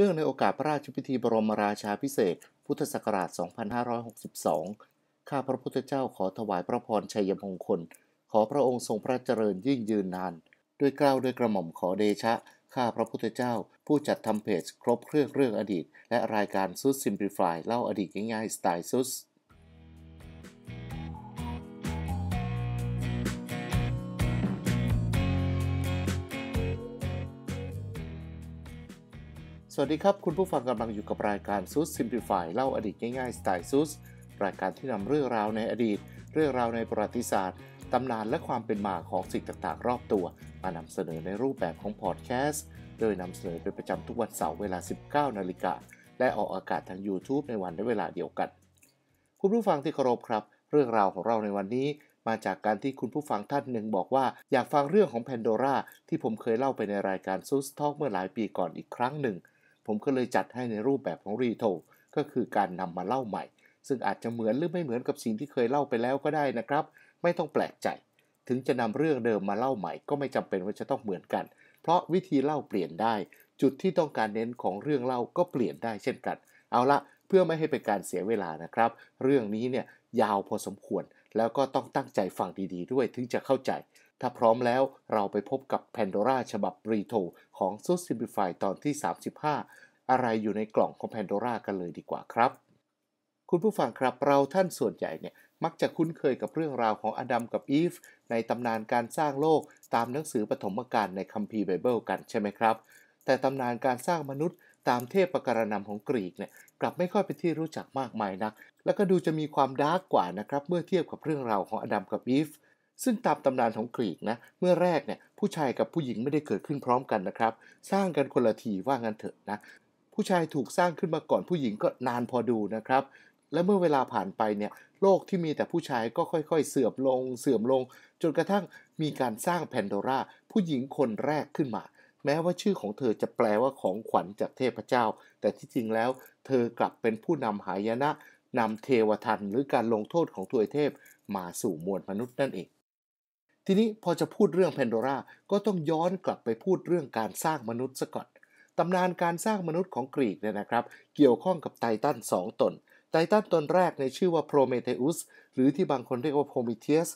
เนื่องในโอกาสพระราชพิธีบรมราชาพิเศษ พุทธศักราช 2562 ข้าพระพุทธเจ้าขอถวายพระพรชัยมงคล ขอพระองค์ทรงพระเจริญยิ่งยืนนาน ด้วยกล้าวด้วยกระหม่อมขอเดชะ ข้าพระพุทธเจ้า ผู้จัดทำเพจ ครบเครื่องเรื่องอดีต และรายการซุสซิมพลิฟายเล่าอดีตง่ายๆสไตล์ซุสวัสดีครับ คุณผู้ฟังกำลังอยู่กับรายการซูสซิมพลิฟายเล่าอดีตง่ายๆสไตล์ซูสรายการที่นำเรื่องราวในอดีต เรื่องราวในประวัติศาสตร์ ตำนานและความเป็นมาของสิ่งต่างๆ รอบตัว มานำเสนอในรูปแบบของพอดแคสต์ โดยนำเสนอเป็นประจำทุกวันเสาร์เวลา 19 นาฬิกาและออกอากาศทาง YouTube ในวันและเวลาเดียวกัน คุณผู้ฟังที่เคารพครับ เรื่องราวของเราในวันนี้ มาจากการที่คุณผู้ฟังท่านหนึ่งบอกว่าอยากฟังเรื่องของแพนโดราที่ผมเคยเล่าไปในรายการซูสทอกเมื่อหลายปีก่อนอีกครั้งหนึ่งผมก็เลยจัดให้ในรูปแบบของรีโทก็คือการนำมาเล่าใหม่ ซึ่งอาจจะเหมือนหรือไม่เหมือนกับสิ่งที่เคยเล่าไปแล้วก็ได้นะครับ ไม่ต้องแปลกใจ ถึงจะนำเรื่องเดิมมาเล่าใหม่ ก็ไม่จำเป็นว่าจะต้องเหมือนกัน เพราะวิธีเล่าเปลี่ยนได้ จุดที่ต้องการเน้นของเรื่องเล่าก็เปลี่ยนได้เช่นกัน เอาละเพื่อไม่ให้เป็นการเสียเวลานะครับ เรื่องนี้เนี่ยยาวพอสมควรแล้วก็ต้องตั้งใจฟังดีๆดด้วยถึงจะเข้าใจถ้าพร้อมแล้วเราไปพบกับพนโดร่าฉบับรีโทของซูซิ m บิฟายตอนที่ 35 อะไรอยู่ในกล่องของพนโดร่ากันเลยดีกว่าครับ คุณผู้ฟังครับเราท่านส่วนใหญ่เนี่ยมักจะคุ้นเคยกับเรื่องราวของอดัมกับอีฟในตำนานการสร้างโลกตามหนังสือปฐมกาลในคัมภีร์ไบเบิลกัน ใช่ไหมครับ แต่ตำนานการสร้างมนุษย์ ตามเทพประการนำของกรีกเนี่ยกลับไม่ค่อยเป็นที่รู้จักมากมายนัก แล้วก็ดูจะมีความดาร์กกว่านะครับเมื่อเทียบกับเรื่องราวของอดัมกับอีฟซึ่งตามตำนานของกรีกนะ เมื่อแรกเนี่ยผู้ชายกับผู้หญิงไม่ได้เกิดขึ้นพร้อมกันนะครับ สร้างกันคนละทีว่างันเถอะนะ ผู้ชายถูกสร้างขึ้นมา ก่อนผู้หญิงก็นานพอดูนะครับ และเมื่อเวลาผ่านไปเนี่ย โลกที่มีแต่ผู้ชายก็ค่อย ๆ เสื่อมลง เสื่อมลง จนกระทั่งมีการสร้างแพนโดราผู้หญิงคนแรกขึ้นมา แม้ว่าชื่อของเธอจะแปลว่าของขวัญจากเทพเจ้า แต่ที่จริงแล้ว เธอกลับเป็นผู้นำหายนะ นำเทวทันหรือการลงโทษของัวยเทพ มาสู่มวลมนุษย์นั่นเองทีนี้พอจะพูดเรื่องแพนโดราก็ต้องย้อนกลับไปพูดเรื่องการสร้างมนุษย์ซะก่อนตำนานการสร้างมนุษย์ของกรีกเนี่ยนะครับ เกี่ยวข้องกับไททันสองตน ไททันตนแรกในชื่อว่าโพรเมเทอุส หรือที่บางคนเรียกว่าโพรมิเทียส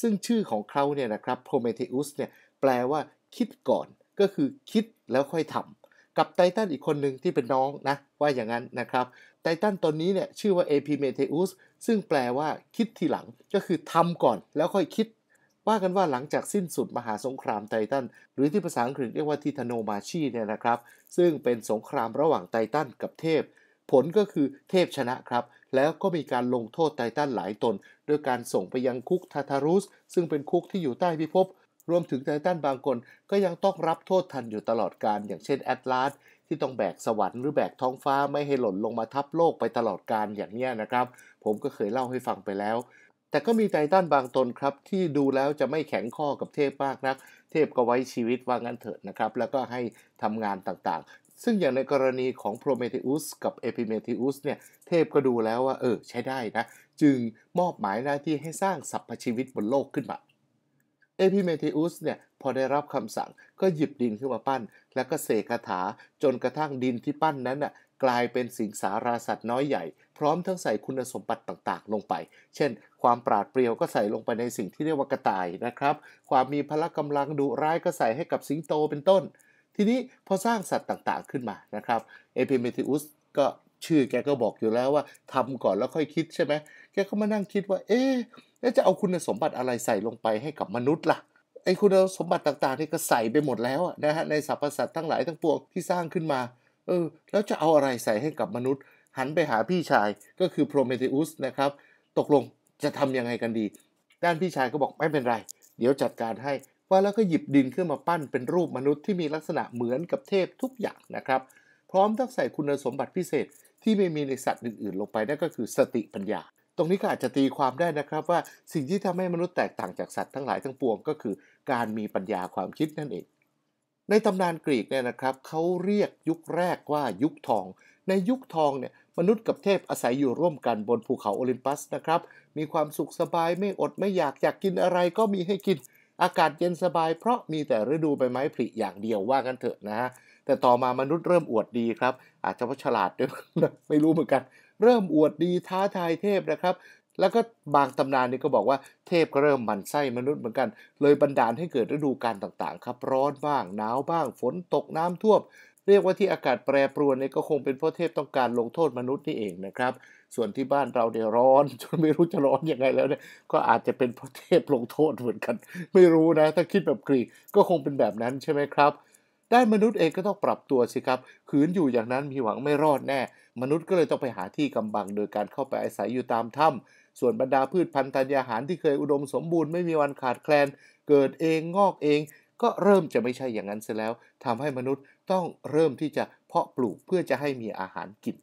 ซึ่งชื่อของเขาเนี่ยนะครับ โพรเมเทอุสเนี่ยแปลว่าคิดก่อน ก็คือคิดแล้วค่อยทำ กับไททันอีกคนหนึ่งที่เป็นน้องนะ ว่าอย่างนั้นนะครับ ไททันตนนี้เนี่ยชื่อว่าเอพิเมเทอุส ซึ่งแปลว่าคิดทีหลัง ก็คือทำก่อน แล้วค่อยคิดว่ากันว่าหลังจากสิ้นสุดมหาสงครามไททันหรือที่ภาษาอังกฤษเรียกว่าทิทโนมาชีเนี่ยนะครับ ซึ่งเป็นสงครามระหว่างไททันกับเทพ ผลก็คือเทพชนะครับ แล้วก็มีการลงโทษไททันหลายตนด้วยการส่งไปยังคุกทาทารุส ซึ่งเป็นคุกที่อยู่ใต้พิภพรวมถึงไททันบางคนก็ยังต้องรับโทษทันอยู่ตลอดการ อย่างเช่นแอตลาสที่ต้องแบกสวรรค์หรือแบกท้องฟ้าไม่ให้หล่นลงมาทับโลกไปตลอดการอย่างนี้นะครับ ผมก็เคยเล่าให้ฟังไปแล้วแต่ก็มีไททันบางตนครับที่ดูแล้วจะไม่แข็งข้อกับเทพมากนัก เทพก็ไว้ชีวิตว่างั้นเถิดนะครับ แล้วก็ให้ทำงานต่างๆ ซึ่งอย่างในกรณีของโปรเมเทอุสกับเอพิเมเทอุสเนี่ย เทพก็ดูแล้วว่าเออใช้ได้นะ จึงมอบหมายหน้าที่ให้สร้างสรรพชีวิตบนโลกขึ้นมา เอพิเมเทอุสเนี่ยพอได้รับคำสั่งก็หยิบดินขึ้นมาปั้น แล้วก็เสกคาถาจนกระทั่งดินที่ปั้นนั้นน่ะกลายเป็นสิงสาราสัตว์น้อยใหญ่พร้อมทั้งใส่คุณสมบัติต่างๆ ลงไป เช่นความปราดเปรียวก็ใส่ลงไปในสิ่งที่เรียกว่ากระต่ายนะครับ ความมีพละกำลังดุร้ายก็ใส่ให้กับสิงโตเป็นต้น ทีนี้พอสร้างสัตว์ต่างๆขึ้นมานะครับ เอพิเมติอุสก็ชื่อแกก็บอกอยู่แล้วว่า ทำก่อนแล้วค่อยคิดใช่ไหม แกก็มานั่งคิดว่า เอ๊ะจะเอาคุณสมบัติอะไรใส่ลงไปให้กับมนุษย์ล่ะ ไอ้คุณสมบัติต่างๆนี่ก็ใส่ไปหมดแล้วนะฮะในสรรพสัตว์ทั้งหลายทั้งปวงที่สร้างขึ้นมา เออ แล้วจะเอาอะไรใส่ให้กับมนุษย์ หันไปหาพี่ชายก็คือโพรเมเทอุสนะครับตกลงจะทํำยังไงกันดี ด้านพี่ชายก็บอกไม่เป็นไร เดี๋ยวจัดการให้ ว่าแล้วก็หยิบดินขึ้นมาปั้น เป็นรูปมนุษย์ที่มีลักษณะเหมือนกับเทพทุกอย่างนะครับ พร้อมทั้งใส่คุณสมบัติพิเศษที่ไม่มีในสัตว์อื่น ๆ ลงไปนั่นก็คือสติปัญญา ตรงนี้ก็อาจจะตีความได้นะครับว่าสิ่งที่ทำให้มนุษย์แตกต่างจากสัตว์ทั้งหลายทั้งปวงก็คือ การมีปัญญาความคิดนั่นเอง ในตำนานกรีกเนี่ยนะครับเขาเรียกยุคแรกว่ายุคทอง ในยุคทองเนี่ยมนุษย์กับเทพอาศัยอยู่ร่วมกันบนภูเขาโอลิมปัสนะครับ มีความสุขสบายไม่อดไม่อยาก อยากกินอะไรก็มีให้กิน อากาศเย็นสบาย เพราะมีแต่ฤดูใบไม้ผลิอย่างเดียวว่ากันเถอะนะฮะ แต่ต่อมามนุษย์เริ่มอวดดีครับ อาจจะเพราะฉลาดด้วยไม่รู้เหมือนกัน เริ่มอวดดีท้าทายเทพนะครับ แล้วก็บางตำนานนี่ก็บอกว่าเทพก็เริ่มหมั่นไส้มนุษย์เหมือนกัน เลยบันดาลให้เกิดฤดูการต่างๆ ครับร้อนบ้างหนาวบ้าง ฝนตกน้ำท่วมเรียกว่าที่อากาศแปรปรวนเนี่ยก็คงเป็นเพราะเทพต้องการลงโทษมนุษย์นี่เองนะครับ ส่วนที่บ้านเราเนี่ยร้อนจนไม่รู้จะร้อนอยังไงแล้วเนี่ย ก็อาจจะเป็นเพราะเทพลงโทษเหมือนกัน ไม่รู้นะ ถ้าคิดแบบกรีกก็คงเป็นแบบนั้นใช่ไหมครับด้านมนุษย์เองก็ต้องปรับตัวสิครับขืนอยู่อย่างนั้นมีหวังไม่รอดแน่ มนุษย์ก็เลยต้องไปหาที่กำบัง โดยการเข้าไปอาศัยอยู่ตามถ้ำส่วนบรรดาพืชพันธุ์ธัญญาหารที่เคยอุดมสมบูรณ์ไม่มีวันขาดแคลน เกิดเองงอกเอง ก็เริ่มจะไม่ใช่อย่างนั้นเสียแล้ว ทำให้มนุษย์ต้องเริ่มที่จะเพาะปลูกเพื่อจะให้มีอาหารกิน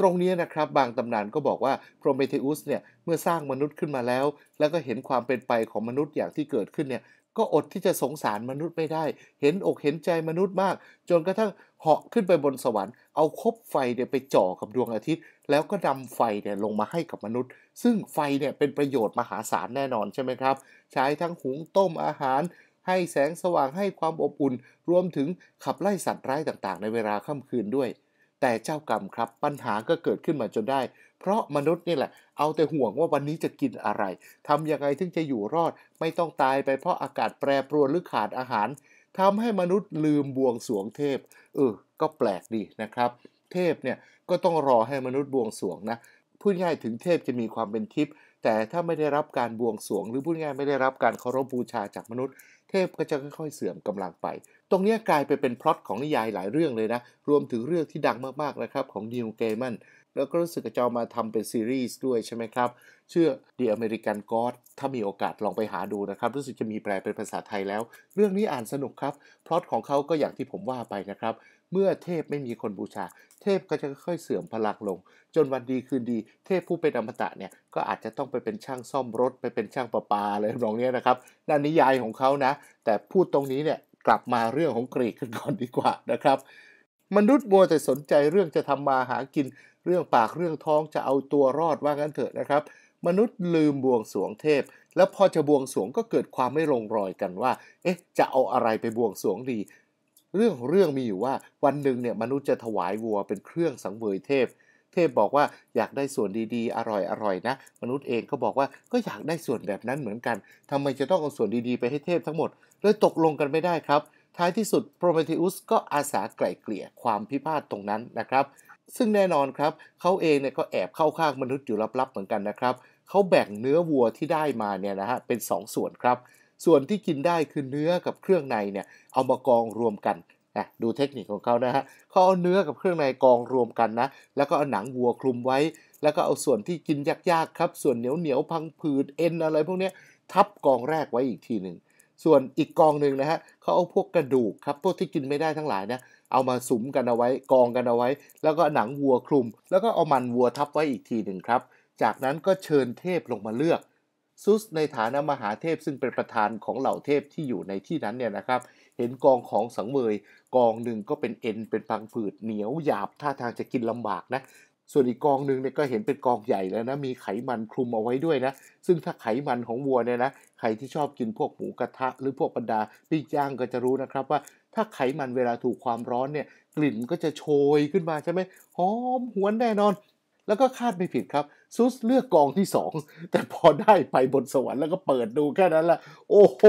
ตรงนี้นะครับบางตำนานก็บอกว่าโปรเมเทอุสเนี่ยเมื่อสร้างมนุษย์ขึ้นมาแล้ว แล้วก็เห็นความเป็นไปของมนุษย์อย่างที่เกิดขึ้นเนี่ยก็อดที่จะสงสารมนุษย์ไม่ได้ เห็นอกเห็นใจมนุษย์มาก จนกระทั่งเหาะขึ้นไปบนสวรรค์เอาคบไฟเนี่ยไปจ่อกับดวงอาทิตย์ แล้วก็นำไฟเนี่ยลงมาให้กับมนุษย์ ซึ่งไฟเนี่ยเป็นประโยชน์มหาศาลแน่นอนใช่ไหมครับใช้ทั้งหุงต้มอาหารให้แสงสว่างให้ความอบอุ่น รวมถึงขับไล่สัตว์ร้ายต่างๆในเวลาค่ำคืนด้วย แต่เจ้ากรรมครับ ปัญหาก็เกิดขึ้นมาจนได้ เพราะมนุษย์นี่แหละเอาแต่ห่วงว่าวันนี้จะกินอะไรทำยังไงถึงจะอยู่รอด ไม่ต้องตายไปเพราะอากาศแปรปรวนหรือขาดอาหารทำให้มนุษย์ลืมบวงสวงเทพ เออก็แปลกดีนะครับ เทพเนี่ยก็ต้องรอให้มนุษย์บวงสวงนะพูดง่ายถึงเทพจะมีความเป็นทิพย์แต่ถ้าไม่ได้รับการบวงสวง หรือพูดง่ายไม่ได้รับการเคารพบูชาจากมนุษย์เทพก็จะค่อยๆเสื่อมกำลังไป ตรงนี้กลายไปเป็นพล็อตของนิยายหลายเรื่องเลยนะ รวมถึงเรื่องที่ดังมากๆนะครับ ของดิวเกมันแล้วก็รู้สึกจะเอามาทำเป็นซีรีส์ด้วยใช่ไหมครับ เชื่อ The American God ถ้ามีโอกาสลองไปหาดูนะครับ รู้สึกจะมีแปลเป็นภาษาไทยแล้ว เรื่องนี้อ่านสนุกครับ พล็อตของเขาก็อย่างที่ผมว่าไปนะครับเมื่อเทพไม่มีคนบูชา เทพก็จะค่อยเสื่อมพลังลง จนวันดีคืนดี เทพผู้เป็นอมตะเนี่ยก็อาจจะต้องไปเป็นช่างซ่อมรถไปเป็นช่างประปาอะไรทำนงนี้นะครับนั่นนิยายของเขานะแต่พูดตรงนี้เนี่ยกลับมาเรื่องของกรีกกันก่อนดีกว่านะครับ มนุษย์มัวแต่สนใจเรื่องจะทำมาหากิน เรื่องปากเรื่องท้องจะเอาตัวรอดว่างั้นเถอะนะครับ มนุษย์ลืมบวงสวงเทพ แล้วพอจะบวงสวงก็เกิดความไม่ลงรอยกันว่า เอ๊ะจะเอาอะไรไปบวงสวงดีเรื่องของเรื่องมีอยู่ว่าวันหนึ่งเนี่ยมนุษย์จะถวายวัวเป็นเครื่องสังเวยเทพ เทพบอกว่าอยากได้ส่วนดีๆอร่อยอร่อยนะ มนุษย์เองก็บอกว่าก็อยากได้ส่วนแบบนั้นเหมือนกัน ทำไมจะต้องเอาส่วนดีๆไปให้เทพทั้งหมด เลยตกลงกันไม่ได้ครับ ท้ายที่สุดโปรเมเทอุสก็อาสาไกล่เกลี่ยความพิพาทตรงนั้นนะครับ ซึ่งแน่นอนครับเขาเองเนี่ยก็แอบเข้าข้างมนุษย์อยู่ลับๆเหมือนกันนะครับเขาแบ่งเนื้อวัวที่ได้มาเนี่ยนะฮะเป็น2สส่วนครับส่วนที่กินได้คือเนื้อกับเครื่องในเนี่ย เอามากองรวมกันนะดูเทคนิคของเขานะฮะเขาเอาเนื้อกับเครื่องในกองรวมกันนะ แล้วก็เอาหนังวัวคลุมไว้ แล้วก็เอาส่วนที่กินยากๆครับ ส่วนเหนียวเหนียวพังผืด เอ็นอะไรพวกนี้ทับกองแรกไว้อีกทีหนึ่งส่วนอีกกองหนึ่งนะฮะเขาเอาพวกกระดูกครับพวกที่กินไม่ได้ทั้งหลายนะเอามาสุมกันเอาไว้กองกันเอาไว้ แล้วก็หนังวัวคลุม แล้วก็เอามันวัวทับไว้อีกทีหนึ่งครับจากนั้นก็เชิญเทพลงมาเลือกซุสในฐานะมหาเทพซึ่งเป็นประธานของเหล่าเทพที่อยู่ในที่นั้นเนี่ยนะครับ เห็นกองของสังเวยกองหนึ่งก็เป็นเอ็น เป็นพังผืดเหนียวหยาบท่าทางจะกินลำบากนะส่วนอีกกองหนึ่งเนี่ยก็เห็นเป็นกองใหญ่แล้วนะมีไขมันคลุมเอาไว้ด้วยนะ ซึ่งถ้าไขมันของวัวเนี่ยนะใครที่ชอบกินพวกหมูกระทะ หรือพวกบรรดาปิ้งย่างก็จะรู้นะครับว่าถ้าไขมันเวลาถูกความร้อนเนี่ยกลิ่นก็จะโชยขึ้นมาใช่ไหมหอมหวนแน่นอน แล้วก็คาดไม่ผิดครับซุสเลือกกองที่สองแต่พอได้ไปบนสวรรค์แล้วก็เปิดดูแค่นั้นละโอ้โห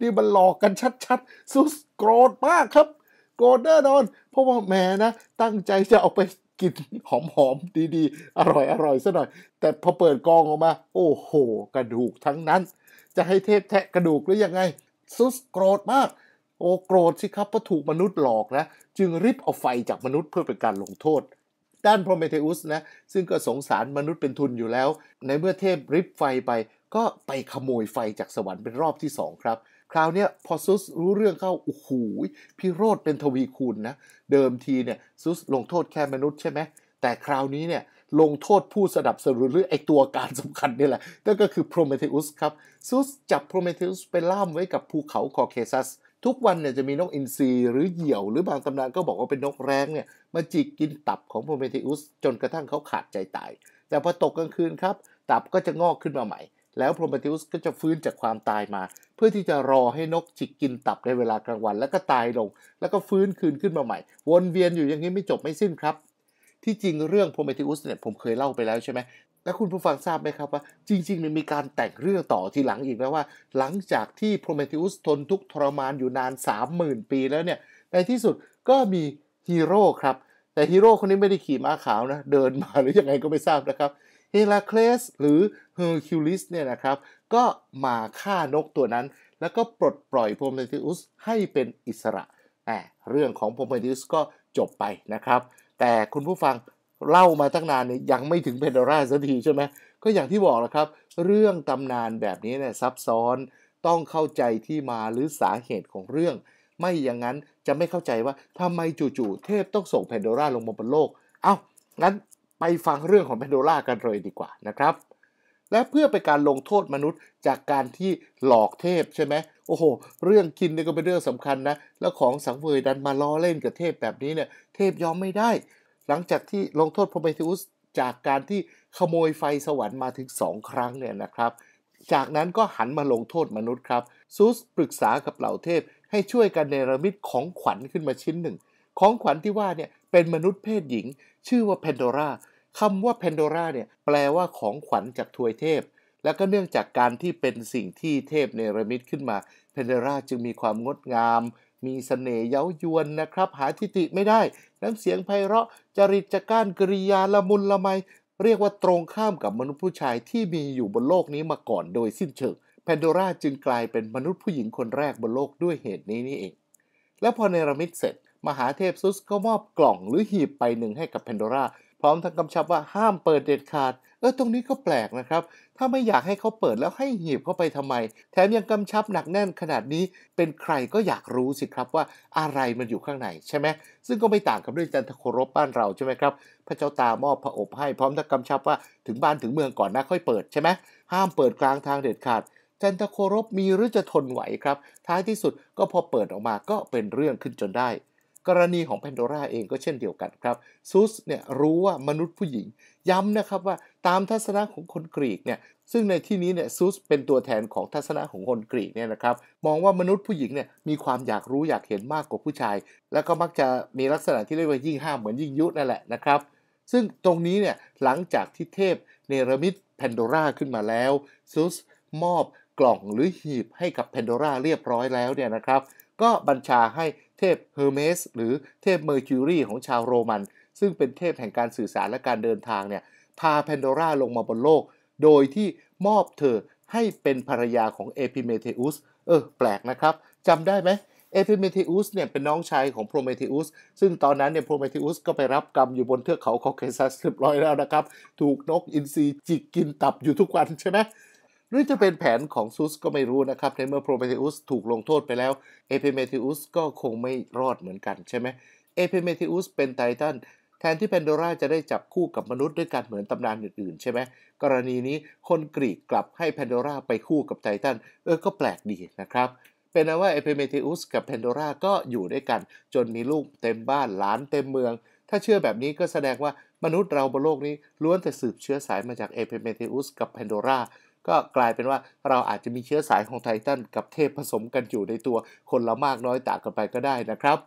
นี่มันหลอกกันชัดๆซุสโกรธมากครับ โกรธแน่นอนเพราะว่าแม่นะ ตั้งใจจะเอาไปกินหอมๆดีๆ อร่อยออร่ยซะหน่อย แต่พอเปิดกองออกมา โอ้โห กระดูกทั้งนั้น จะให้เทพแทะกระดูกหรือยังไงซุสโกรธมาก โอ้โกรธสิครับ เพราะถูกมนุษย์หลอกนะ จึงริบเอาไฟจากมนุษย์เพื่อเป็นการลงโทษด้านพรเมเทอุสนะซึ่งก็สงสารมนุษย์เป็นทุนอยู่แล้ว ในเมื่อเทพริบไฟไปก็ไปขโมยไฟจากสวรรค์เป็นรอบที่สองครับ คราวนี้พอซุสรู้เรื่องเข้าโอ้โหพิโรธเป็นทวีคูณนะ เดิมทีเนี่ยซุสลงโทษแค่มนุษย์ใช่ไหมแต่คราวนี้เนี่ยลงโทษผู้สนับสนุนหรือไอตัวการสำคัญนี่แหละนั่นก็คือพรเมเทอุสครับซุสจับพรเมเทอุสไปล่ามไว้กับภูเขาคอเคซัสทุกวันเนี่ยจะมีนกอินทรีหรือเหยี่ยว หรือบางตำนานก็บอกว่าเป็นนกแร้งเนี่ยมาจิกกินตับของโพรเมทิอุส จนกระทั่งเขาขาดใจตาย แต่พอตกกลางคืนครับตับก็จะงอกขึ้นมาใหม่แล้วโพรเมทิอุสก็จะฟื้นจากความตายมาเพื่อที่จะรอให้นกจิกกินตับในเวลากลางวันแล้วก็ตายลง แล้วก็ฟื้นคืนขึ้นมาใหม่ วนเวียนอยู่อย่างนี้ไม่จบไม่สิ้นครับ ที่จริงเรื่องโพรเมทิอุสเนี่ยผมเคยเล่าไปแล้วใช่ไหมและคุณผู้ฟังทราบไหมครับว่าจริงๆนมีการแต่งเรื่องต่อทีหลังอีกแล้วว่าหลังจากที่โพรเมทิอุสทนทุกทรมานอยู่นาน 30,000 ปีแล้วเนี่ย ในที่สุดก็มีฮีโร่ครับ แต่ฮีโร่คนนี้ไม่ได้ขี่ม้าขาวนะ เดินมาหรืออยังไงก็ไม่ทราบนะครับเฮราเคลสหรือเฮอร์คิวลิสเนี่ยนะครับ ก็มาฆ่านกตัวนั้น แล้วก็ปลดปล่อยโพรเมทิอุสให้เป็นอิสระแหมเรื่องของโพรเมทิอุสก็จบไปนะครับ แต่คุณผู้ฟังเล่ามาตั้งนานเนี่ยยังไม่ถึงเพนดอร่าสักทีใช่ไหมก็อย่างที่บอกแล้วครับ เรื่องตำนานแบบนี้เนี่ยซับซ้อน ต้องเข้าใจที่มาหรือสาเหตุของเรื่อง ไม่อย่างนั้นจะไม่เข้าใจว่าทำไมจู่ๆเทพต้องส่งเพนดอร่าลงมาบนโลกเอา้างั้นไปฟังเรื่องของเพนดอร่ากันเลยดีกว่านะครับ และเพื่อเป็นการลงโทษมนุษย์จากการที่หลอกเทพใช่ไหมโอ้โห เรื่องกินนี่ก็เป็นเรื่องสำคัญนะแล้วของสังเวยดันมาล้อเล่นกับเทพแบบนี้เนี่ยเทพยอมไม่ได้หลังจากที่ลงโทษโพรเมเทอุสจากการที่ขโมยไฟสวรรค์มาถึงสองครั้งเนี่ยนะครับ จากนั้นก็หันมาลงโทษมนุษย์ครับซูสปรึกษากับเหล่าเทพ ให้ช่วยกันเนรมิตของขวัญขึ้นมาชิ้นหนึ่ง ของขวัญที่ว่าเนี่ยเป็นมนุษย์เพศหญิง ชื่อว่าแพนโดราคำว่าแพนโดราเนี่ยแปลว่าของขวัญจากทวยเทพและก็เนื่องจากการที่เป็นสิ่งที่เทพเนรมิตขึ้นมาแพนโดราจึงมีความงดงามมีสเสน่ห์เย้ายวนนะครับ หาทิติไม่ได้ น้ำเสียงไพเราะจริตจัก้านกริยาละมุนละไมเรียกว่าตรงข้ามกับมนุษย์ผู้ชายที่มีอยู่บนโลกนี้มาก่อนโดยสิ้นเชิงแพนโดราจึงกลายเป็นมนุษย์ผู้หญิงคนแรกบนโลกด้วยเหตุนี้นี่เอง และพอเนรมิตเสร็จ มหาเทพซุสก็มอบกล่องหรือหีบไปหนึ่งให้กับแพนโดราพร้อมทั้งกำชับว่าห้ามเปิดเด็ดขาด เออตรงนี้ก็แปลกนะครับถ้าไม่อยากให้เขาเปิดแล้วให้หีบเข้าไปทำไม แถมยังกำชับหนักแน่นขนาดนี้ เป็นใครก็อยากรู้สิครับว่า อะไรมันอยู่ข้างใน ใช่ไหมซึ่งก็ไม่ต่างกับเรื่องจันทโครบบ้านเราใช่ไหมครับพระเจ้าตามอบพระอบให้พร้อมทั้งกำชับว่าถึงบ้านถึงเมืองก่อนนะค่อยเปิดใช่ไหมห้ามเปิดกลางทางเด็ดขาด จันทโครบมีหรือจะทนไหวครับ ท้ายที่สุดก็พอเปิดออกมาก็เป็นเรื่องขึ้นจนได้กรณี ของแพนโดร่าเองก็เช่นเดียวกันครับซูสเนี่ยรู้ว่ามนุษย์ผู้หญิงย้ำนะครับว่าตามทัศนะของคนกรีกเนี่ยซึ่งในที่นี้เนี่ยซูสเป็นตัวแทนของทัศนะของคนกรีกเนี่ยนะครับมองว่ามนุษย์ผู้หญิงเนี่ยมีความอยากรู้อยากเห็นมากกว่าผู้ชาย แล้วก็มักจะมีลักษณะที่เรียกว่ายิ่งห้ามเหมือนยิ่งยุนั่นแหละนะครับซึ่งตรงนี้เนี่ยหลังจากที่เทพเนรมิตแพนโดร่าขึ้นมาแล้วซูสมอบกล่องหรือหีบให้กับแพนโดร่าเรียบร้อยแล้วเนี่ยนะครับ ก็บัญชาให้เทพเฮอร์เมสหรือเทพเมอร์คิวรีของชาวโรมัน ซึ่งเป็นเทพแห่งการสื่อสารและการเดินทางเนี่ย พาแพนโดราลงมาบนโลก โดยที่มอบเธอให้เป็นภรรยาของเอพิเมเทอุส เออแปลกนะครับจำได้ไหมเอพิเมเทอุสเนี่ยเป็นน้องชายของโพรเมเทอุสซึ่งตอนนั้นเนี่ยโพรเมเทอุสก็ไปรับกรรมอยู่บนเทือกเขาคอเคซัสเรียบร้อยแล้วนะครับ ถูกนกอินทรีจิกกินตับอยู่ทุกวันใช่ไหมหรือจะเป็นแผนของซุสก็ไม่รู้นะครับในเมื่อโปรเมเทอุสถูก ลงโทษไปแล้ว เอพิเมเทอุสก็คงไม่รอดเหมือนกันใช่ไหมเอพิเมเทอุสเป็นไททันแทนที่แพนโดราจะได้จับคู่กับมนุษย์ด้วยกันเหมือนตำนานอื่นๆใช่ไหมกรณีนี้คนกรีกกลับให้แพนโดราไปคู่กับไททันเออก็แปลกดีนะครับ เป็นนะว่าเอพิเมเทอุสกับแพนโดราก็อยู่ด้วยกันจนมีลูกเต็มบ้านหลานเต็มเมือง ถ้าเชื่อแบบนี้ก็แสดงว่ามนุษย์เราบนโลกนี้ล้วนแต่สืบเชื้อสายมาจากเอพิเมเทอุส กับแพนโดราก็กลายเป็นว่าเราอาจจะมีเชื้อสายของไททันกับเทพผสมกันอยู่ในตัว คนละมากน้อยต่างกันไปก็ได้นะครับ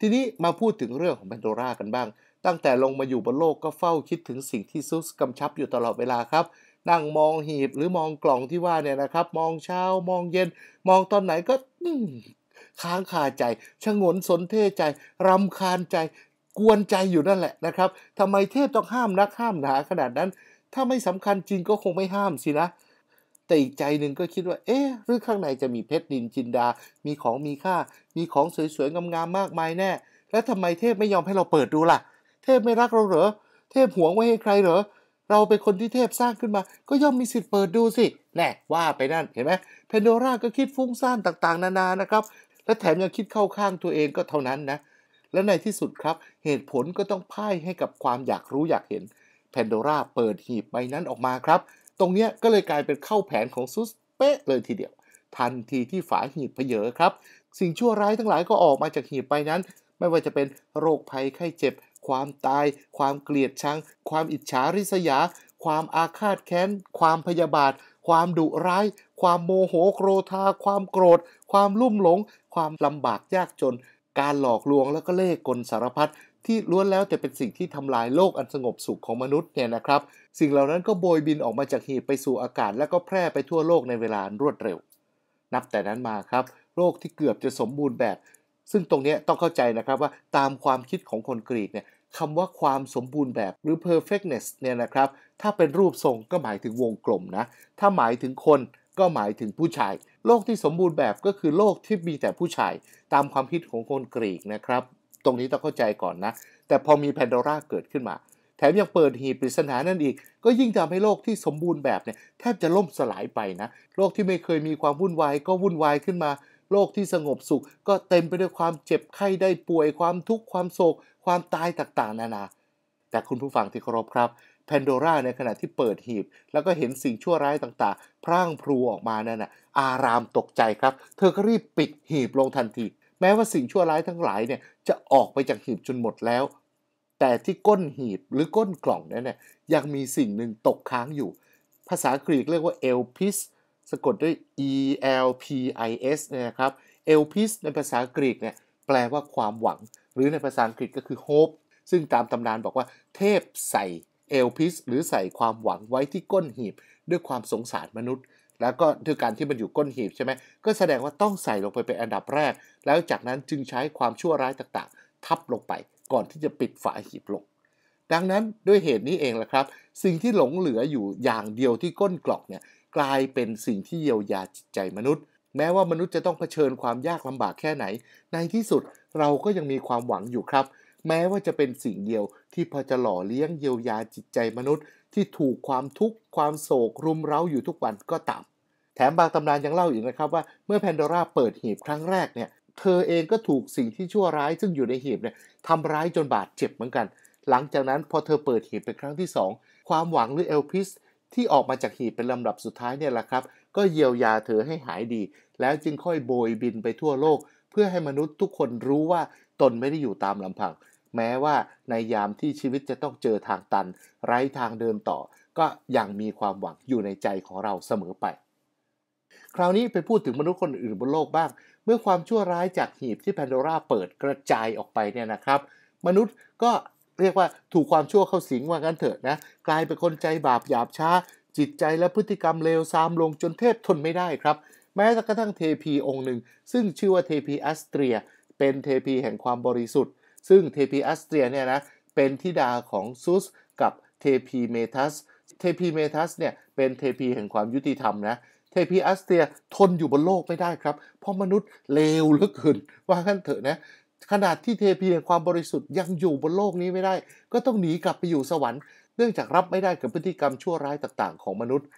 ทีนี้มาพูดถึงเรื่องของแพนโดรากันบ้าง ตั้งแต่ลงมาอยู่บนโลกก็เฝ้าคิดถึงสิ่งที่ซุสกำชับอยู่ตลอดเวลาครับ นั่งมองหีบหรือมองกล่องที่ว่าเนี่ยนะครับ มองเช้ามองเย็น มองตอนไหนก็ค้างคาใจชะงนสนเทใจรำคาญใจ กวนใจอยู่นั่นแหละนะครับทำไมเทพต้องห้ามนักห้ามหนาขนาดนั้น ถ้าไม่สำคัญจริงก็คงไม่ห้ามสินะแต่อีกใจหนึ่งก็คิดว่า เอ๊ะหรือข้างในจะมีเพชรดินจินดา มีของมีค่า มีของสวยๆงามๆมากมายแน่ แล้วทำไมเทพไม่ยอมให้เราเปิดดูล่ะ เทพไม่รักเราเหรอ เทพหวงไว้ให้ใครเหรอ เราเป็นคนที่เทพสร้างขึ้นมา ก็ย่อมมีสิทธิ์เปิดดูสิ แน่ ว่าไปนั่น เห็นไหมเพนโดราก็คิดฟุ้งซ่านต่างๆนานานะครับ และแถมยังคิดเข้าข้างตัวเองก็เท่านั้นนะ และในที่สุดครับ เหตุผลก็ต้องพ่ายให้กับความอยากรู้อยากเห็นแพนโดราเปิดหีบใบนั้นออกมาครับตรงนี้ก็เลยกลายเป็นเข้าแผนของซุสเป๊ะเลยทีเดียว ทันทีที่ฝาหีบเพเยอครับสิ่งชั่วร้ายทั้งหลายก็ออกมาจากหีบไปนั้น ไม่ว่าจะเป็นโรคภัยไข้เจ็บ ความตาย ความเกลียดชังความอิจฉาริษยา ความอาฆาตแค้น ความพยาบาทความดุร้าย ความโมโหโกรธาความโกรธ ความลุ่มหลง ความลำบากยากจนการหลอกลวงแล้วก็เล่กลสารพัดที่ล้วนแล้วแต่เป็นสิ่งที่ทำลายโลกอันสงบสุขของมนุษย์เนี่ยนะครับ สิ่งเหล่านั้นก็โบยบินออกมาจากหีบไปสู่อากาศและก็แพร่ไปทั่วโลกในเวลารวดเร็ว นับแต่นั้นมาครับ โลกที่เกือบจะสมบูรณ์แบบ ซึ่งตรงนี้ต้องเข้าใจนะครับว่าตามความคิดของคนกรีกเนี่ย คำว่าความสมบูรณ์แบบ หรือ perfectness เนี่ยนะครับ ถ้าเป็นรูปทรงก็หมายถึงวงกลมนะ ถ้าหมายถึงคนก็หมายถึงผู้ชาย โลกที่สมบูรณ์แบบก็คือโลกที่มีแต่ผู้ชาย ตามความคิดของคนกรีกนะครับตรงนี้ต้องเข้าใจก่อนนะ แต่พอมีแพนดอร่าเกิดขึ้นมา แถมยังเปิดหีบปริศนานั่นอีก ก็ยิ่งทำให้โลกที่สมบูรณ์แบบเนี่ยแทบจะล่มสลายไปนะ โลกที่ไม่เคยมีความวุ่นวายก็วุ่นวายขึ้นมา โลกที่สงบสุข ก็เต็มไปด้วยความเจ็บไข้ได้ป่วยความทุกข์ความโศก ความตายต่าง ๆนานา แต่คุณผู้ฟังที่เคารพครับ แพนโดร่าในขณะที่เปิดหีบแล้วก็เห็นสิ่งชั่วร้ายต่างๆพร่างพรูออกมานั่นน่ะอารามตกใจครับ เธอก็รีบปิดหีบลงทันทีแม้ว่าสิ่งชั่วร้ายทั้งหลายเนี่ยจะออกไปจากหีบจนหมดแล้ว แต่ที่ก้นหีบหรือก้นกล่องนั้นเนี่ยยังมีสิ่งหนึ่งตกค้างอยู่ ภาษากรีกเรียกว่าเอลพิส สะกดด้วย e l p i s นะครับ เอลพิสในภาษากรีกเนี่ยแปลว่าความหวัง หรือในภาษาอังกฤษก็คือ hope ซึ่งตามตำนานบอกว่าเทพใส่เอลพิส หรือใส่ความหวังไว้ที่ก้นหีบด้วยความสงสารมนุษย์แล้วก็ด้วยการที่มันอยู่ก้นหีบใช่ไหมก็แสดงว่าต้องใส่ลงไปเป็นอันดับแรก แล้วจากนั้นจึงใช้ความชั่วร้ายต่างๆ ทับลงไปก่อนที่จะปิดฝาหีบลง ดังนั้นด้วยเหตุนี้เองแหละครับ สิ่งที่หลงเหลืออยู่อย่างเดียวที่ก้นกล่องเนี่ยกลายเป็นสิ่งที่เยียวยาจิตใจมนุษย์ แม้ว่ามนุษย์จะต้องเผชิญความยากลำบากแค่ไหน ในที่สุดเราก็ยังมีความหวังอยู่ครับ แม้ว่าจะเป็นสิ่งเดียวที่พอจะหล่อเลี้ยงเยียวยาจิตใจมนุษย์ที่ถูกความทุกข์ความโศกรุมเร้าอยู่ทุกวันก็ตามแถมบางตำนานยังเล่าอีกนะครับว่าเมื่อแพนดอร่าเปิดหีบครั้งแรกเนี่ยเธอเองก็ถูกสิ่งที่ชั่วร้ายซึ่งอยู่ในหีบเนี่ยทำร้ายจนบาดเจ็บเหมือนกัน หลังจากนั้นพอเธอเปิดหีบเป็นครั้งที่ 2 ความหวังหรือเอลพิสที่ออกมาจากหีบเป็นลำดับสุดท้ายเนี่ยแหละครับ ก็เยียวยาเธอให้หายดี แล้วจึงค่อยโบยบินไปทั่วโลก เพื่อให้มนุษย์ทุกคนรู้ว่าตนไม่ได้อยู่ตามลำพังแม้ว่าในยามที่ชีวิตจะต้องเจอทางตัน ไร้ทางเดินต่อ ก็ยังมีความหวังอยู่ในใจของเราเสมอไป คราวนี้ไปพูดถึงมนุษย์คนอื่นบนโลกบ้าง เมื่อความชั่วร้ายจากหีบที่แพนโดราเปิดกระจายออกไปเนี่ยนะครับ มนุษย์ก็เรียกว่าถูกความชั่วเข้าสิงว่างั้นเถอะนะ กลายเป็นคนใจบาปหยาบช้า จิตใจและพฤติกรรมเลวทรามลงจนเทพทนไม่ได้ครับ แม้กระทั่งเทพีองค์หนึ่ง ซึ่งชื่อว่าเทพีอัสเตรีย เป็นเทพีแห่งความบริสุทธิ์ซึ่งเทพีอัสเตรียเนี่ยนะเป็นทิดาของซุสกับเทพีเมทัส เทพีเมทัสเนี่ยเป็นเทพีแห่งความยุติธรรมนะ เทพีอัสเตียทนอยู่บนโลกไม่ได้ครับเพราะมนุษย์เลวเหลือเกินว่ากันเถอะนะขนาดที่เทพีแห่งความบริสุทธิ์ยังอยู่บนโลกนี้ไม่ได้ ก็ต้องหนีกลับไปอยู่สวรรค์เนื่องจากรับไม่ได้กับพฤติกรรมชั่วร้ายต่างๆ ของมนุษย์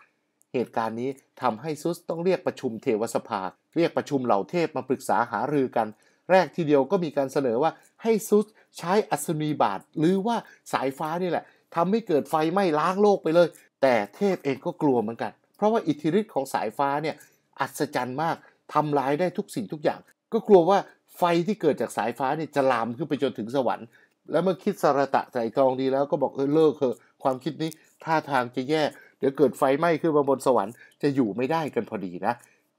เหตุการณ์นี้ทำให้ซุสต้องเรียกประชุมเทวสภา เรียกประชุมเหล่าเทพมาปรึกษาหารือกันแรกทีเดียวก็มีการเสนอว่าให้ซุสใช้อัศนีบาท หรือว่าสายฟ้านี่แหละทำให้เกิดไฟไหม้ล้างโลกไปเลย แต่เทพเองก็กลัวเหมือนกัน เพราะว่าอิทธิฤทธิ์ของสายฟ้าเนี่ยอัศจรรย์มากทำร้ายได้ทุกสิ่งทุกอย่าง ก็กลัวว่าไฟที่เกิดจากสายฟ้าเนี่ยจะลามขึ้นไปจนถึงสวรรค์ แล้วเมื่อคิดสารตะใจกรองดีแล้วก็บอกเออเลิกเถอะความคิดนี้ท่าทางจะแย่เดี๋ยวเกิดไฟไหม้ขึ้นมาบนสวรรค์ จะอยู่ไม่ได้กันพอดีนะ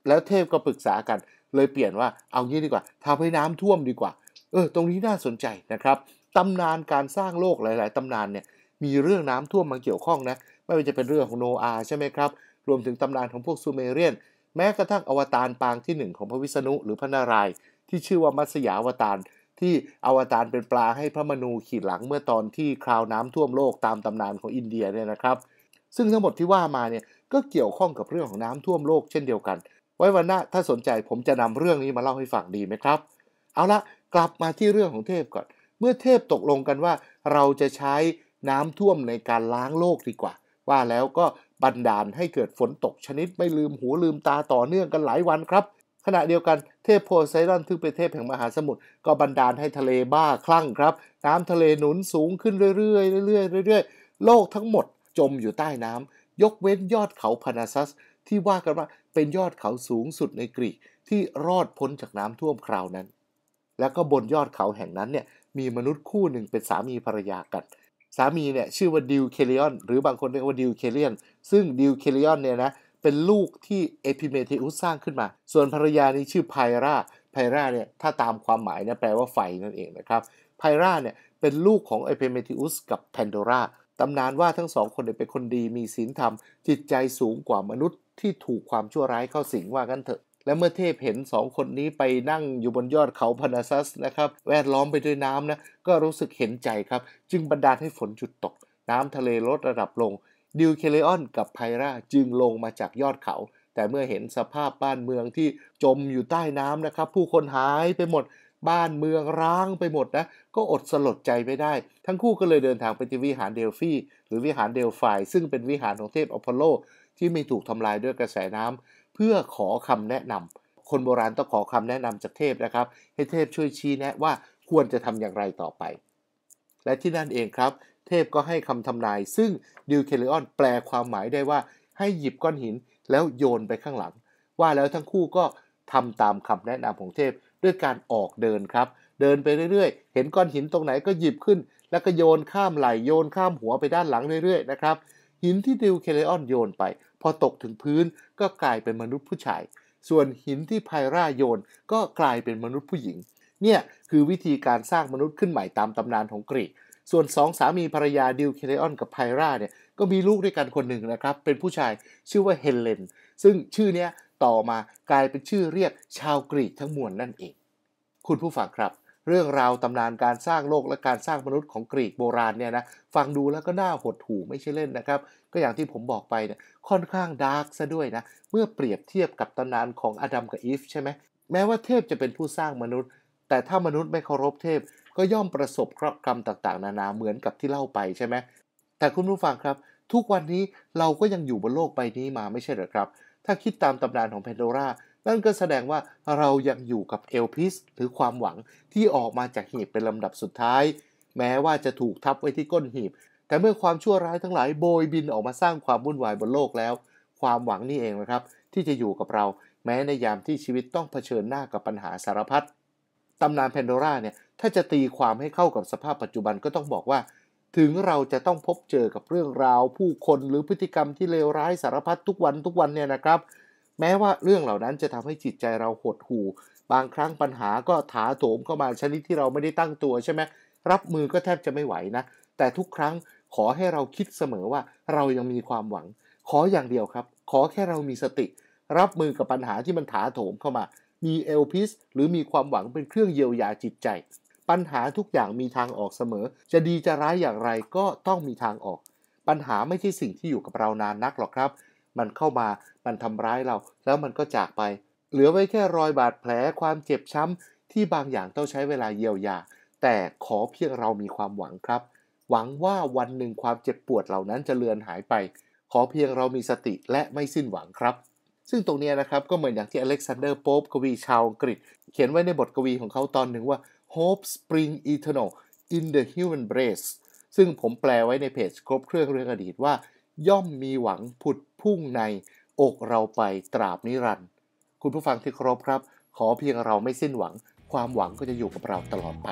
แล้วเทพก็ปรึกษากันเลยเปลี่ยนว่าเอางี้ดีกว่าทำให้น้ำท่วมดีกว่าเออตรงนี้น่าสนใจนะครับ ตำนานการสร้างโลกหลายๆตำนานเนี่ย มีเรื่องน้ำท่วมมาเกี่ยวข้องนะ ไม่ว่าจะเป็นเรื่องของโนอาใช่ไหมครับรวมถึงตำนานของพวกซูเมเรียน แม้กระทั่งอวตารปางที่ 1 ของพระวิษณุ หรือพระนารายณ์ที่ชื่อว่ามัสยาวตารที่อวตารเป็นปลาให้พระมนูขี่หลังเมื่อตอนที่คราวน้ำท่วมโลกตามตำนานของอินเดียเนี่ยนะครับ ซึ่งทั้งหมดที่ว่ามาเนี่ยก็เกี่ยวข้องกับเรื่องของน้ำท่วมโลกเช่นเดียวกันไว้วันหน้าถ้าสนใจผมจะนำเรื่องนี้มาเล่าให้ฟังดีไหมครับ เอาละกลับมาที่เรื่องของเทพก่อน เมื่อเทพตกลงกันว่าเราจะใช้น้ำท่วมในการล้างโลกดีกว่า ว่าแล้วก็บันดาลให้เกิดฝนตกชนิดไม่ลืมหูลืมตาต่อเนื่องกันหลายวันครับ ขณะเดียวกันเทพโพไซดอนทึ่งเป็นเทพแห่งมหาสมุทรก็บันดาลให้ทะเลบ้าคลั่งครับ น้ำทะเลหนุนสูง ขึ้นเรื่อยๆเรื่อยๆเรื่อยๆ โลกทั้งหมดจมอยู่ใต้น้ำ ยกเว้นยอดเขาพานาซัสที่ว่ากันว่าเป็นยอดเขาสูงสุดในกรีกที่รอดพ้นจากน้ำท่วมคราวนั้น แล้วก็บนยอดเขาแห่งนั้นเนี่ย มีมนุษย์คู่หนึ่งเป็นสามีภรรยากัน สามีเนี่ยชื่อว่าดิวเคเลียนหรือบางคนเรียกว่าดิวเคเลียน ซึ่งดิวเคเลียนเนี่ยนะ เป็นลูกที่เอพิเมเทอุส สร้างขึ้นมา ส่วนภรรยานี่ชื่อไพราไพราเนี่ยถ้าตามความหมายเนี่ยแปลว่าไฟนั่นเองนะครับ ไพราเนี่ยเป็นลูกของเอพิเมเทอุส กับแพนโดราตำนานว่าทั้งสองคนเป็นคนดีมีศีลธรรม จิตใจสูงกว่ามนุษย์ที่ถูกความชั่วร้ายเข้าสิงว่ากันเถอะ และเมื่อเทพเห็นสองคนนี้ไปนั่งอยู่บนยอดเขาพานาซัสนะครับ แวดล้อมไปด้วยน้ำนะ ก็รู้สึกเห็นใจครับ จึงบันดาลให้ฝนหยุดตก น้ำทะเลลดระดับลง ดิวเคเลออนกับไพราจึงลงมาจากยอดเขา แต่เมื่อเห็นสภาพบ้านเมืองที่จมอยู่ใต้น้ำนะครับ ผู้คนหายไปหมด บ้านเมืองร้างไปหมดนะ ก็อดสลดใจไม่ได้ ทั้งคู่ก็เลยเดินทางไปที่วิหารเดลฟีหรือวิหารเดลฟายซึ่งเป็นวิหารของเทพอพอลโลที่ไม่ถูกทำลายด้วยกระแสน้ำเพื่อขอคำแนะนำ คนโบราณต้องขอคำแนะนำจากเทพนะครับ ให้เทพช่วยชี้แนะว่าควรจะทำอย่างไรต่อไป และที่นั่นเองครับ เทพก็ให้คำทำนาย ซึ่งดิวเคเลออนแปลความหมายได้ว่า ให้หยิบก้อนหินแล้วโยนไปข้างหลัง ว่าแล้วทั้งคู่ก็ทำตามคำแนะนำของเทพด้วยการออกเดินครับ เดินไปเรื่อยๆ เห็นก้อนหินตรงไหนก็หยิบขึ้น แล้วก็โยนข้ามไหลโยนข้ามหัวไปด้านหลังเรื่อยๆนะครับหินที่ดิวเคเลออนโยนไปพอตกถึงพื้นก็กลายเป็นมนุษย์ผู้ชาย ส่วนหินที่ไพร่าโยนก็กลายเป็นมนุษย์ผู้หญิง เนี่ยคือวิธีการสร้างมนุษย์ขึ้นใหม่ตามตำนานของกรีก ส่วนสองสามีภรรยาดิวเคเลออนกับไพร่าเนี่ยก็มีลูกด้วยกันคนหนึ่งนะครับ เป็นผู้ชายชื่อว่าเฮเลน ซึ่งชื่อเนี้ยต่อมากลายเป็นชื่อเรียกชาวกรีกทั้งมวลนั่นเองคุณผู้ฟังครับเรื่องราวตำนานการสร้างโลกและการสร้างมนุษย์ของกรีกโบราณเนี่ยนะฟังดูแล้วก็น่าหดหู่ไม่ใช่เล่นนะครับ ก็อย่างที่ผมบอกไปเนี่ยค่อนข้างดาร์กซะด้วยนะเมื่อเปรียบเทียบกับตำนานของอดัมกับอีฟใช่ไหมแม้ว่าเทพจะเป็นผู้สร้างมนุษย์ แต่ถ้ามนุษย์ไม่เคารพเทพ ก็ย่อมประสบเคราะห์กรรมต่างๆ นานาเหมือนกับที่เล่าไปใช่ไหมแต่คุณผู้ฟังครับ ทุกวันนี้เราก็ยังอยู่บนโลกใบนี้มาไม่ใช่หรือครับ ถ้าคิดตามตำนานของเพนโดรานั่นก็แสดงว่าเรายังอยู่กับเอลพิส หรือความหวังที่ออกมาจากหีบเป็นลำดับสุดท้าย แม้ว่าจะถูกทับไว้ที่ก้นหีบ แต่เมื่อความชั่วร้ายทั้งหลายโบยบินออกมาสร้างความวุ่นวายบนโลกแล้ว ความหวังนี่เองนะครับ ที่จะอยู่กับเรา แม้ในยามที่ชีวิตต้องเผชิญหน้ากับปัญหาสารพัดตำนานแพนโดร่าเนี่ยถ้าจะตีความให้เข้ากับสภาพปัจจุบันก็ต้องบอกว่า ถึงเราจะต้องพบเจอกับเรื่องราว ผู้คนหรือพฤติกรรมที่เลวร้ายสารพัดทุกวันทุกวันเนี่ยนะครับแม้ว่าเรื่องเหล่านั้นจะทำให้จิตใจเราหดหู่บางครั้งปัญหาก็ถาโถมเข้ามาชนิดที่เราไม่ได้ตั้งตัวใช่ไหมรับมือก็แทบจะไม่ไหวนะ แต่ทุกครั้งขอให้เราคิดเสมอว่าเรายังมีความหวัง ขออย่างเดียวครับ ขอแค่เรามีสติ รับมือกับปัญหาที่มันถาโถมเข้ามา มีเอลพิส หรือมีความหวังเป็นเครื่องเยียวยาจิตใจ ปัญหาทุกอย่างมีทางออกเสมอ จะดีจะร้ายอย่างไรก็ต้องมีทางออก ปัญหาไม่ใช่สิ่งที่อยู่กับเรานานนักหรอกครับมันเข้ามามันทำร้ายเรา แล้วมันก็จากไป เหลือไว้แค่รอยบาดแผล ความเจ็บช้ำ ที่บางอย่างต้องใช้เวลาเยียวยา แต่ขอเพียงเรามีความหวังครับ หวังว่าวันหนึ่งความเจ็บปวดเหล่านั้นจะเลือนหายไป ขอเพียงเรามีสติและไม่สิ้นหวังครับ ซึ่งตรงนี้นะครับก็เหมือนอย่างที่อเล็กซานเดอร์ โป๊ปกวีชาวอังกฤษเขียนไว้ในบทกวีของเขาตอนหนึ่งว่า hope spring eternal in the human breast ซึ่งผมแปลไว้ในเพจครบเครื่องเรื่องอดีตว่าย่อมมีหวังผุดพุ่งในอกเราไปตราบนิรันดร์คุณผู้ฟังที่เคารพครับ ขอเพียงเราไม่สิ้นหวัง ความหวังก็จะอยู่กับเราตลอดไป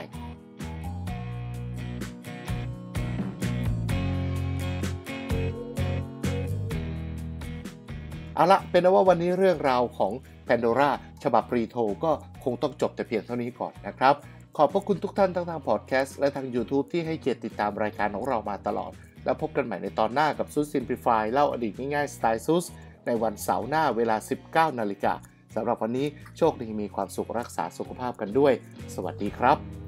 เอาละ เป็นว่าวันนี้เรื่องราวของพนโดร่าฉบับรีโท ก็คงต้องจบแต่เพียงเท่านี้ก่อนนะครับ ขอบพระคุณทุกท่านทั้งทางพอดแคสต์และทาง YouTube ที่ให้เกียรติติดตามรายการของเรามาตลอดแล้วพบกันใหม่ในตอนหน้ากับซูสซิมพลิฟายเล่าอดีตง่ายๆสไตล์ซูสในวันเสาร์หน้าเวลา 19 นาฬิกาสำหรับวันนี้โชคดีมีความสุขรักษาสุขภาพกันด้วย สวัสดีครับ